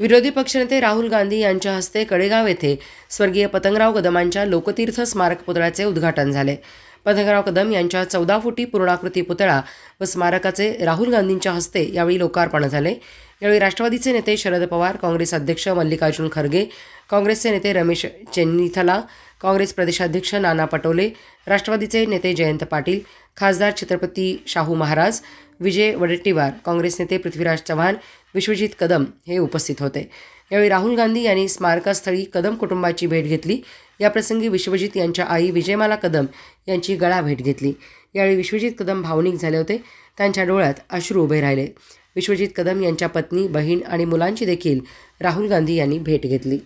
विरोधी पक्षनेते राहुल गांधी यांच्या हस्ते कडेगाव येथे स्वर्गीय पतंगराव कदमांच्या लोकतीर्थ स्मारक पुतळ्याचे उद्घाटन झाले पंथकराव कदम यांच्या चौदा फुटी पूर्णाकृती पुतळा व स्मारकाचे राहुल गांधींच्या हस्ते यावेळी लोकार्पण झाले यावेळी राष्ट्रवादीचे नेते शरद पवार काँग्रेस अध्यक्ष मल्लिकार्जुन खरगे काँग्रेसचे नेते रमेश चेन्निथला काँग्रेस प्रदेशाध्यक्ष नाना पटोले राष्ट्रवादीचे नेते जयंत पाटील खासदार छत्रपती शाहू महाराज विजय वडेट्टीवार काँग्रेस नेते पृथ्वीराज चव्हाण विश्वजित कदम हे उपस्थित होते यावेळी राहुल गांधी यांनी स्मारकास्थळी कदम कुटुंबाची भेट घेतली याप्रसंगी विश्वजित यांच्या आई विजयमाला कदम यांची गळा भेट घेतली यावेळी विश्वजित कदम भावनिक झाले होते त्यांच्या डोळ्यात अश्रू उभे राहिले विश्वजित कदम यांच्या पत्नी बहीण आणि मुलांची देखील राहुल गांधी यांनी भेट घेतली